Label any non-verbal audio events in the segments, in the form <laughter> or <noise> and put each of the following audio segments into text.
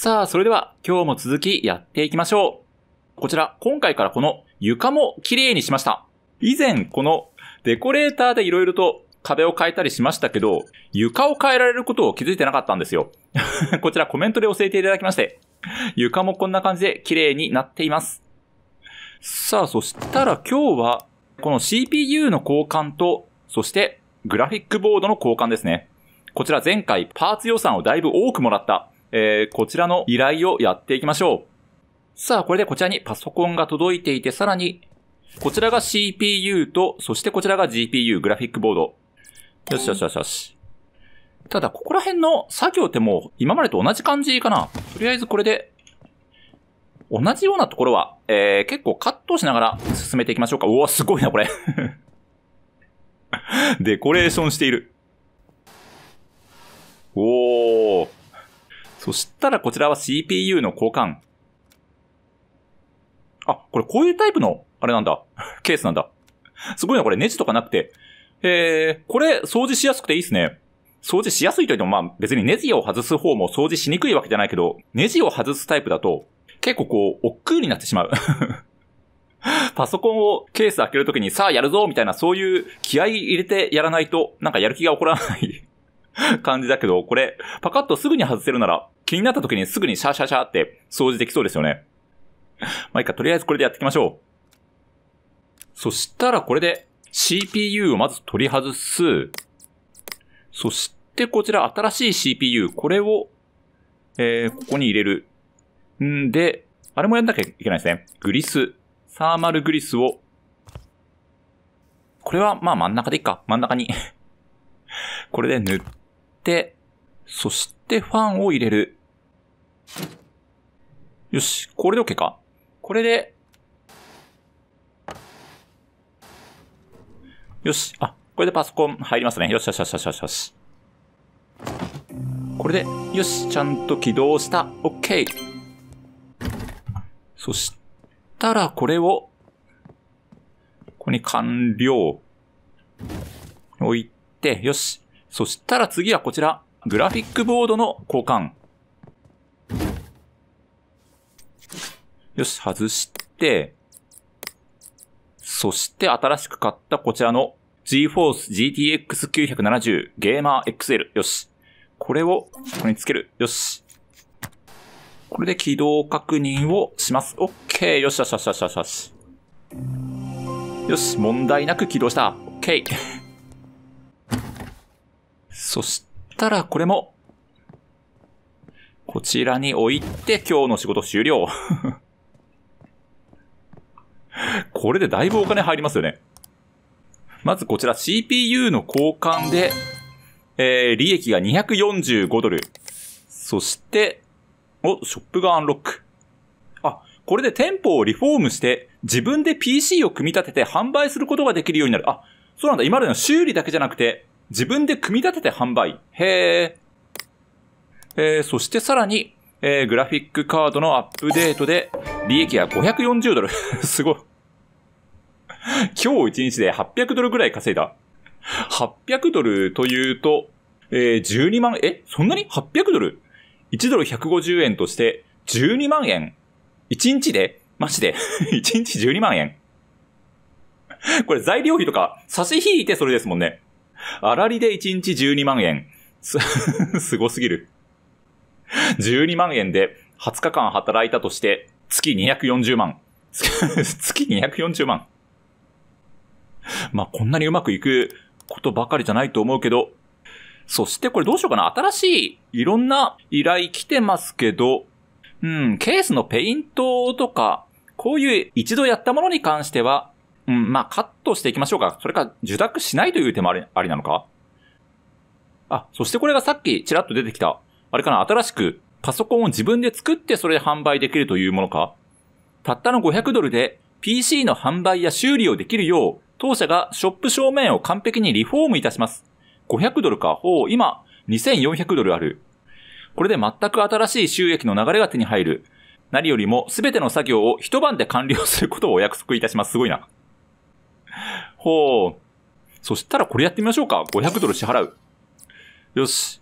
さあ、それでは今日も続きやっていきましょう。こちら、今回からこの床も綺麗にしました。以前、このデコレーターで色々と壁を変えたりしましたけど、床を変えられることを気づいてなかったんですよ。<laughs> こちらコメントで教えていただきまして、床もこんな感じで綺麗になっています。さあ、そしたら今日は、この CPU の交換と、そしてグラフィックボードの交換ですね。こちら前回パーツ予算をだいぶ多くもらったえー、こちらの依頼をやっていきましょう。さあ、これでこちらにパソコンが届いていて、さらに、こちらが CPU と、そしてこちらが GPU、グラフィックボード。よしよしよしよし。ただ、ここら辺の作業ってもう、今までと同じ感じかな。とりあえずこれで、同じようなところは、えー、結構カットしながら進めていきましょうか。うわ、すごいな、これ <laughs> デコレーションしている。おー。そしたらこちらは CPU の交換。あ、これこういうタイプの、あれなんだ。<laughs> ケースなんだ。すごいな、これネジとかなくて。えー、これ掃除しやすくていいですね。掃除しやすいといっても、まあ別にネジを外す方も掃除しにくいわけじゃないけど、ネジを外すタイプだと、結構こう、億劫になってしまう <laughs> パソコンをケース開けるときに、さあやるぞみたいな、そういう気合い入れてやらないと、なんかやる気が起こらない <laughs> 感じだけど、これ、パカッとすぐに外せるなら、気になった時にすぐにシャーシャーシャーって掃除できそうですよね。まあいいか、とりあえずこれでやっていきましょう。そしたらこれで CPU をまず取り外す。そしてこちら新しい CPU、これを、えー、ここに入れる。んで、あれもやんなきゃいけないですね。グリス。サーマルグリスを。これは、まあ真ん中でいいか。真ん中にこれで塗って、そしてファンを入れる。よし、これで OK か。これで、よし、あ、これでパソコン入りますね。よしよしよしよしよしよし。これで、よし、ちゃんと起動した。OK! そしたら、これを、ここに完了。置いて、よし。そしたら次はこちら、グラフィックボードの交換。よし、外して、そして新しく買ったこちらの GForce GTX970 ゲーマー XL。よし。これを、ここにつける。よし。これで起動確認をします。OK。よしよしよしよしよし。よし、問題なく起動した。OK。そしたら、これも、こちらに置いて、今日の仕事終了。<laughs> これでだいぶお金入りますよね。まずこちら CPU の交換で、えー、利益が245ドル。そして、お、ショップがアンロック。あ、これで店舗をリフォームして、自分で PC を組み立てて販売することができるようになる。あ、そうなんだ。今までの修理だけじゃなくて、自分で組み立てて販売。へえ。えー、そしてさらに、えー、グラフィックカードのアップデートで、利益は540ドル。<laughs> すごい。今日1日で800ドルぐらい稼いだ。800ドルというと、えー、12万、えそんなに ?800 ドル ?1 ドル150円として、12万円。1日でマジで ?1 <laughs> 日12万円。これ材料費とか、差し引いてそれですもんね。あらりで1日12万円。す、<laughs> すごすぎる。12万円で20日間働いたとして、月240万。<laughs> 月240万。まあ、こんなにうまくいくことばかりじゃないと思うけど、そしてこれどうしようかな。新しいいろんな依頼来てますけど、うん、ケースのペイントとか、こういう一度やったものに関しては、うん、まあ、カットしていきましょうか。それか、受諾しないという手もあり、ありなのかあ、そしてこれがさっきちらっと出てきた、あれかな、新しくパソコンを自分で作ってそれで販売できるというものかたったの500ドルで PC の販売や修理をできるよう、当社がショップ正面を完璧にリフォームいたします。500ドルか、ほう、今、2400ドルある。これで全く新しい収益の流れが手に入る。何よりも全ての作業を一晩で完了することをお約束いたします。すごいな。<laughs> ほう。そしたらこれやってみましょうか。500ドル支払う。よし。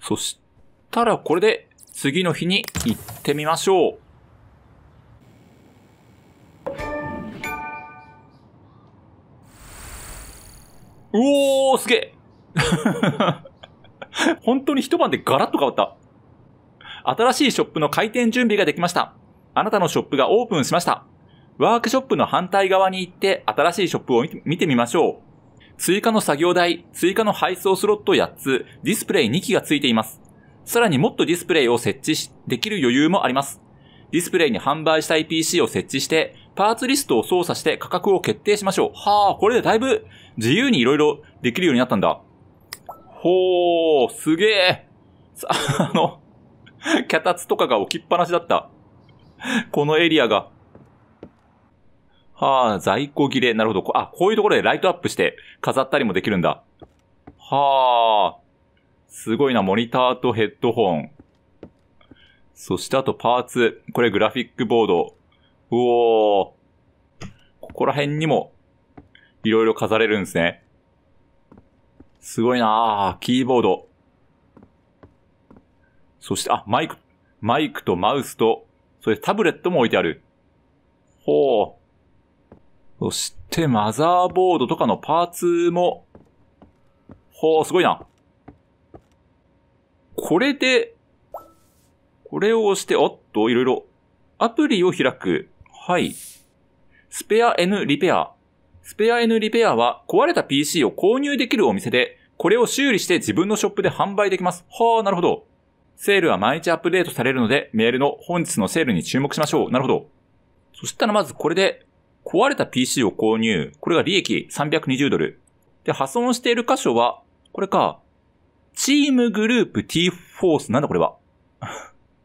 そしたらこれで次の日に行ってみましょう。うおーすげえ <laughs> 本当に一晩でガラッと変わった。新しいショップの開店準備ができました。あなたのショップがオープンしました。ワークショップの反対側に行って新しいショップを見てみましょう。追加の作業台、追加の配送スロット8つ、ディスプレイ2機が付いています。さらにもっとディスプレイを設置し、できる余裕もあります。ディスプレイに販売したい PC を設置して、パーツリストを操作して価格を決定しましょう。はあ、これでだいぶ自由に色々できるようになったんだ。ほー、すげえ。<laughs> あの、脚立とかが置きっぱなしだった。このエリアが。はあ、在庫切れ。なるほど。あ、こういうところでライトアップして飾ったりもできるんだ。はあ。すごいな。モニターとヘッドホン。そしてあとパーツ。これグラフィックボード。うおー。ここら辺にも、いろいろ飾れるんですね。すごいなあキーボード。そして、あ、マイク、マイクとマウスと、それタブレットも置いてある。ほう。そして、マザーボードとかのパーツも、ほう、すごいな。これで、これを押して、おっと、いろいろ。アプリを開く。はい。スペア N リペア。スペア N リペアは壊れた PC を購入できるお店で、これを修理して自分のショップで販売できます。はあ、なるほど。セールは毎日アップデートされるので、メールの本日のセールに注目しましょう。なるほど。そしたらまずこれで、壊れた PC を購入。これが利益320ドル。で、破損している箇所は、これか、チームグループ T フォース。なんだこれは。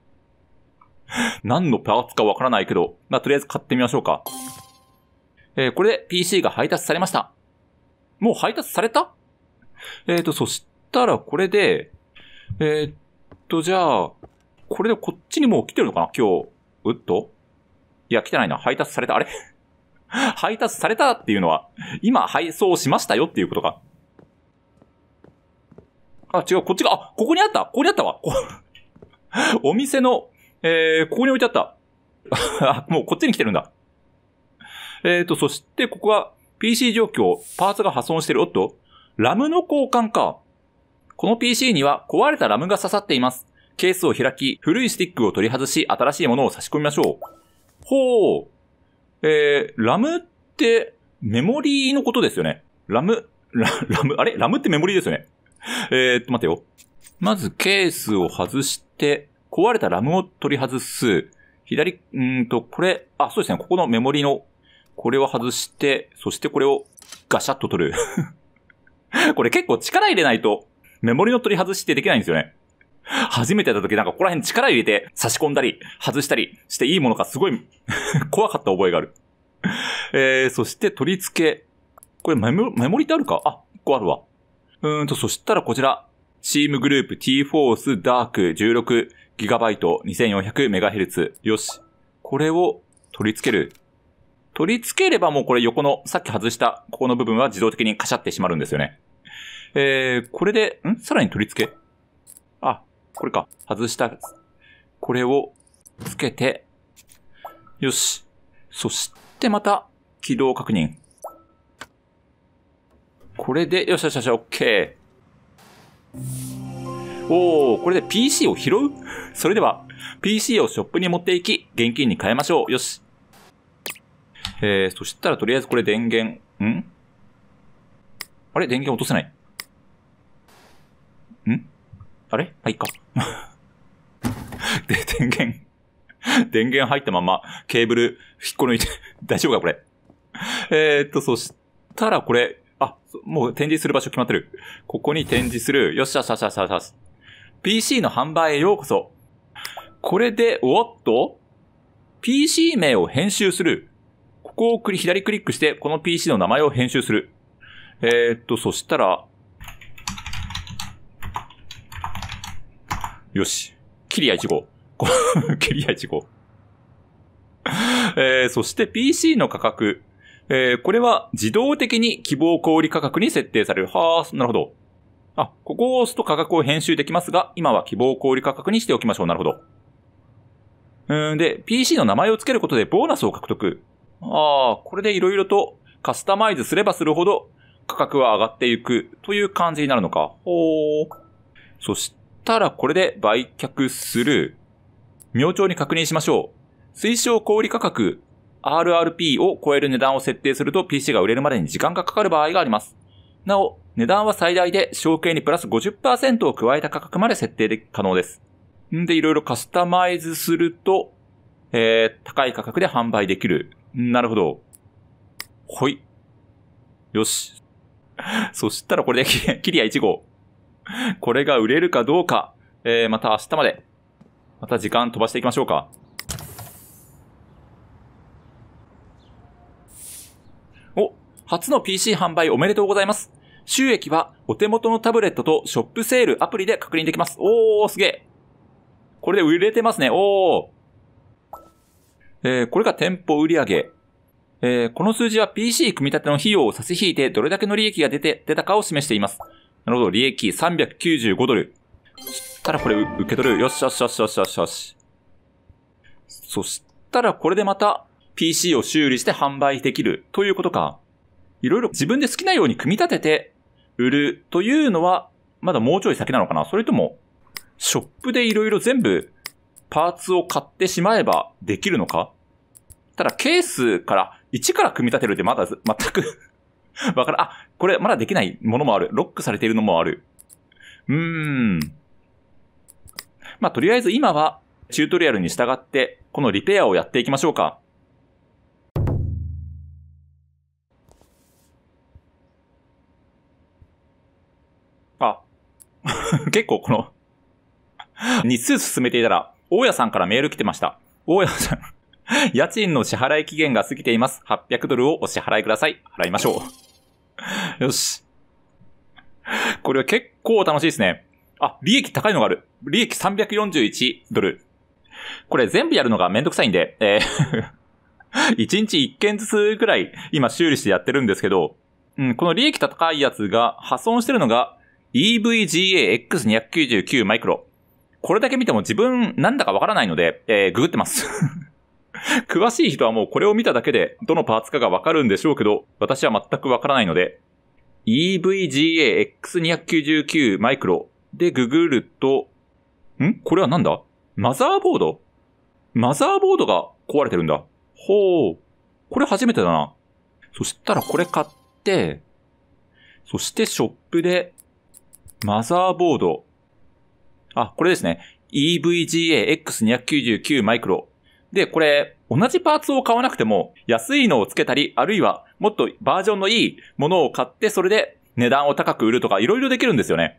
<laughs> 何のパーツかわからないけど、まあ、とりあえず買ってみましょうか。えー、これで PC が配達されました。もう配達されたえっ、ー、と、そしたらこれで、えー、っと、じゃあ、これでこっちにもう来てるのかな今日。うっといや、来てないな。配達された。あれ配達されたっていうのは、今配送しましたよっていうことか。あ、違う、こっちが、あ、ここにあったここにあったわ。<laughs> お店の、えー、ここに置いてあった。あ <laughs> もうこっちに来てるんだ。えーと、そして、ここは PC 状況、パーツが破損してる。おっと、ラムの交換か。この PC には壊れたラムが刺さっています。ケースを開き、古いスティックを取り外し、新しいものを差し込みましょう。ほう。えー、ラムってメモリーのことですよね。ラム、ララム、あれラムってメモリーですよね。えー、っと、待てよ。まずケースを外して、壊れたラムを取り外す。左、うんと、これ、あ、そうですね。ここのメモリの、これを外して、そしてこれをガシャッと取る。<laughs> これ結構力入れないと、メモリの取り外しってできないんですよね。初めてやった時なんかここら辺力入れて差し込んだり、外したりしていいものかすごい <laughs> 怖かった覚えがある。えー、そして取り付け。これメモ、メモリってあるかあ、ここあるわ。うーんと、そしたらこちら。チームグループ T-Force Dark 16GB2400MHz。よし。これを取り付ける。取り付ければもうこれ横の、さっき外した、ここの部分は自動的にカシャってしまうんですよね。えー、これで、んさらに取り付けあ、これか。外した。これをつけて、よし。そしてまた、起動確認。これで、よしよしよし、オッケー。おー、これで PC を拾うそれでは、PC をショップに持っていき、現金に変えましょう。よし。えー、そしたらとりあえずこれ電源、んあれ電源落とせない。あれまあ、いいか。<laughs> で、電源電源入ったまま、ケーブル、引っこ抜いて <laughs> 大丈夫かこれ。えー、っと、そしたらこれ、あ、もう展示する場所決まってる。ここに展示する。よっしゃ、しゃしゃしゃしゃ。PC の販売へようこそ。これで、おっと ?PC 名を編集する。ここを左クリックして、この PC の名前を編集する。えー、っと、そしたら、よし。キリア1号。キリア1号。えー、そして PC の価格。えー、これは自動的に希望小売価格に設定される。はあ、なるほど。あ、ここを押すと価格を編集できますが、今は希望小売価格にしておきましょう。なるほど。うんで、PC の名前を付けることでボーナスを獲得。ああ、これで色々とカスタマイズすればするほど価格は上がっていくという感じになるのか。ほー。そしたらこれで売却する。明朝に確認しましょう。推奨小売価格 RRP を超える値段を設定すると PC が売れるまでに時間がかかる場合があります。なお、値段は最大で証券にプラス50%を加えた価格まで設定で可能です。んで、いろいろカスタマイズすると、えー、高い価格で販売できる。なるほど。ほい。よし。そしたらこれでキリア1号。<laughs> これが売れるかどうか、えー、また明日まで、また時間飛ばしていきましょうか。お、初の PC 販売おめでとうございます。収益はお手元のタブレットとショップセールアプリで確認できます。おー、すげえ。これで売れてますね。おー。えー、これが店舗売上。えー、この数字は PC 組み立ての費用を差し引いてどれだけの利益が出て、出たかを示しています。なるほど、利益395ドル。そしたらこれ受け取る。よしよしよしよしよしよし。そしたらこれでまた PC を修理して販売できるということか。いろいろ自分で好きなように組み立てて売るというのは、まだもうちょい先なのかなそれとも、ショップでいろいろ全部パーツを買ってしまえばできるのかただケースから1から組み立てるってまだ全く <laughs> わからん。あ、これまだできないものもある。ロックされているのもある。うーん。まあ、とりあえず今はチュートリアルに従って、このリペアをやっていきましょうか。あ、<laughs> 結構この日数進めていたら、大家さんからメール来てました。大家さん家賃の支払い期限が過ぎています。800ドルをお支払いください。払いましょう <laughs> よし。これは結構楽しいですね。あ、利益高いのがある。利益341ドル。これ全部やるのがめんどくさいんで、えー1 <laughs> 日1件ずつぐらい今修理してやってるんですけど、うん、この利益高いやつが破損してるのが EVGAX299 マイクロ。これだけ見ても自分なんだかわからないので、えー、ググってます <laughs> 詳しい人はもうこれを見ただけでどのパーツかがわかるんでしょうけど、私は全くわからないので、EVGAX299 マイクロでググると、んこれはなんだマザーボードマザーボードが壊れてるんだ。ほう。これ初めてだな。そしたらこれ買って、そしてショップで、マザーボード。あ、これですね。EVGAX299 マイクロで、これ、同じパーツを買わなくても、安いのをつけたり、あるいは、もっとバージョンのいいものを買って、それで値段を高く売るとか、いろいろできるんですよね。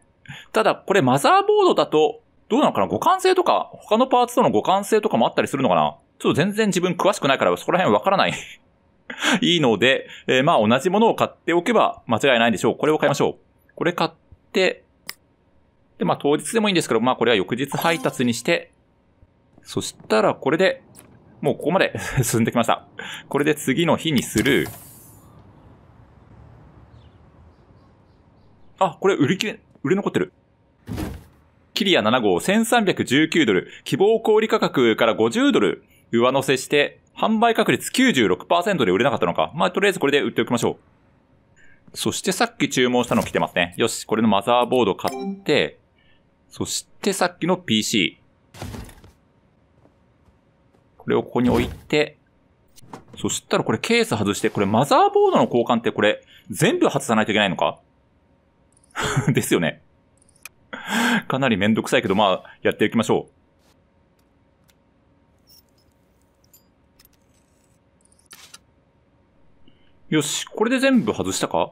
ただ、これマザーボードだと、どうなのかな互換性とか、他のパーツとの互換性とかもあったりするのかなちょっと全然自分詳しくないから、そこら辺わからない <laughs> いいので、えー、まあ同じものを買っておけば間違いないんでしょう。これを買いましょう。これ買って、で、まあ当日でもいいんですけど、まあこれは翌日配達にして、そしたらこれでもうここまで <laughs> 進んできました。これで次の日にする。あ、これ売り切れ、売れ残ってる。キリア7号1319ドル、希望小売価格から50ドル上乗せして、販売確率96%で売れなかったのか。まあ、とりあえずこれで売っておきましょう。そしてさっき注文したの来てますね。よし、これのマザーボード買って、そしてさっきの PC。これをここに置いて、そしたらこれケース外して、これマザーボードの交換ってこれ全部外さないといけないのか <laughs> ですよね。かなりめんどくさいけど、まあ、やっていきましょう。よし、これで全部外したか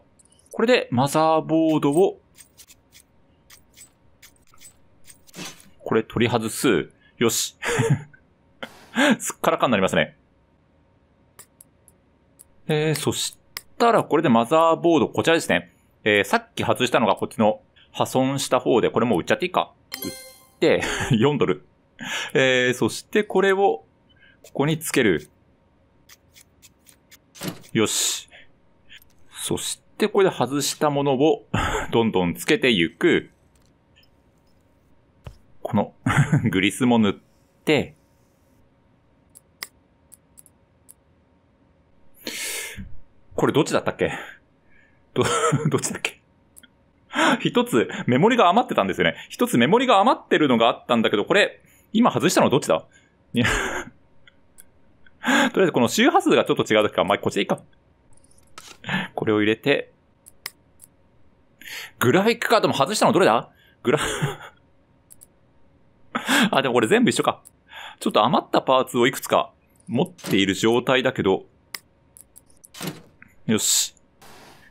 これでマザーボードを、これ取り外す。よし。<laughs> すっからかになりますね。えー、そしたらこれでマザーボード、こちらですね。えー、さっき外したのがこっちの破損した方で、これもう売っちゃっていいか。売って、4 <laughs> ドル。えー、そしてこれを、ここにつける。よし。そして、これで外したものを <laughs> どんどんつけていく。このグリスも塗って、これどっちだったっけど、どっちだっけ一つメモリが余ってたんですよね。一つメモリが余ってるのがあったんだけど、これ、今外したのはどっちだ <laughs> とりあえずこの周波数がちょっと違うときか、まあ、こっちでいいか。これを入れて、グラフィックカードも外したのどれだグラ <laughs> あ、でもこれ全部一緒か。ちょっと余ったパーツをいくつか持っている状態だけど、よし。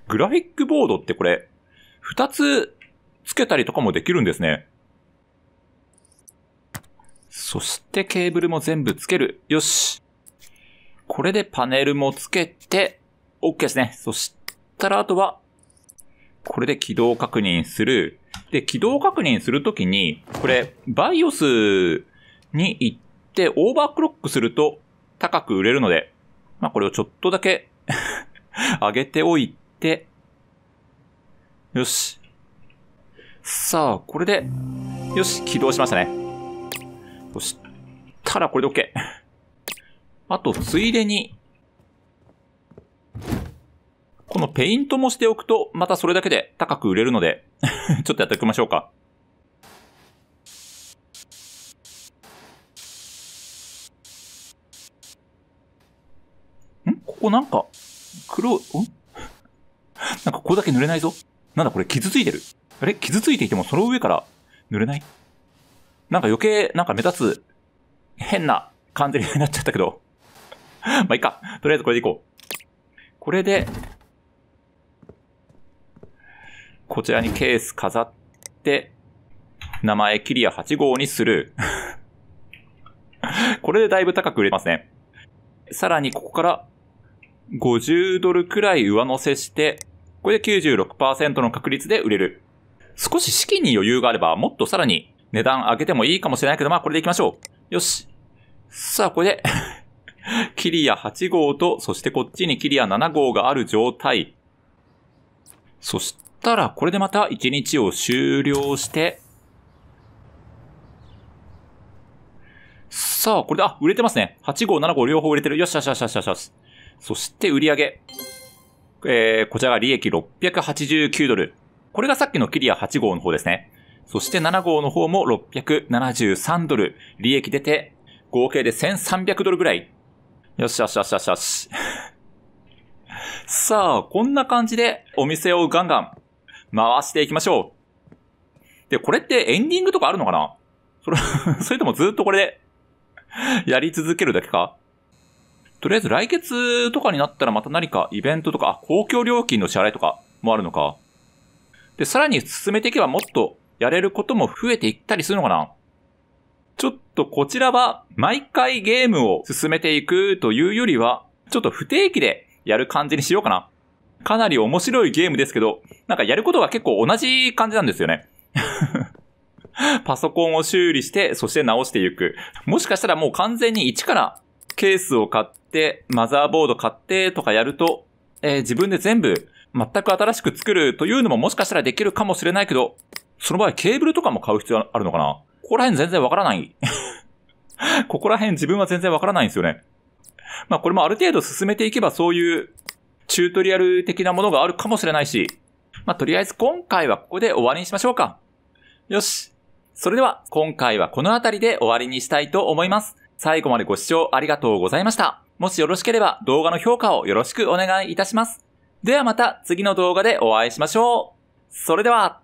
グラフィックボードってこれ、二つ付けたりとかもできるんですね。そしてケーブルも全部付ける。よし。これでパネルも付けて、OK ですね。そしたらあとは、これで起動確認する。で、起動確認するときに、これ、BIOS に行ってオーバークロックすると高く売れるので、まあこれをちょっとだけ <laughs> 上げておいて、よし。さあ、これで、よし、起動しましたね。そしたら、これで OK。あと、ついでに、このペイントもしておくと、またそれだけで高く売れるので <laughs> ちょっとやっておきましょうか。んここなんか、黒、んなんかここだけ塗れないぞ。なんだこれ傷ついてる。あれ傷ついていてもその上から塗れないなんか余計、なんか目立つ、変な感じになっちゃったけど。<laughs> まいいか。とりあえずこれでいこう。これで、こちらにケース飾って、名前キリア8号にする。<laughs> これでだいぶ高く売れますね。さらにここから50ドルくらい上乗せして、これで96%の確率で売れる。少し資金に余裕があれば、もっとさらに値段上げてもいいかもしれないけど、まあこれでいきましょう。よし。さあ、これで <laughs> キリア8号と、そしてこっちにキリア7号がある状態。そしたら、これでまた1日を終了して、さあ、これで、あ、売れてますね。8号、7号両方売れてる。よしよしよしよしよし。そして売上。えー、こちらが利益689ドル。これがさっきのキリア8号の方ですね。そして7号の方も673ドル。利益出て、合計で1300ドルぐらい。よしよしよしよしよし。<laughs> さあ、こんな感じでお店をガンガン回していきましょう。で、これってエンディングとかあるのかなそれ、<laughs> それともずっとこれでやり続けるだけかとりあえず来月とかになったらまた何かイベントとか、あ、公共料金の支払いとかもあるのか。で、さらに進めていけばもっとやれることも増えていったりするのかなちょっとこちらは毎回ゲームを進めていくというよりは、ちょっと不定期でやる感じにしようかな。かなり面白いゲームですけど、なんかやることが結構同じ感じなんですよね。<laughs> パソコンを修理して、そして直していく。もしかしたらもう完全に1からケースを買って、マザーボード買ってとかやると、えー、自分で全部全く新しく作るというのももしかしたらできるかもしれないけど、その場合ケーブルとかも買う必要あるのかなここら辺全然わからない <laughs> ここら辺自分は全然わからないんですよね。まあこれもある程度進めていけばそういうチュートリアル的なものがあるかもしれないし、まあとりあえず今回はここで終わりにしましょうか。よし。それでは今回はこの辺りで終わりにしたいと思います。最後までご視聴ありがとうございました。もしよろしければ動画の評価をよろしくお願いいたします。ではまた次の動画でお会いしましょう。それでは。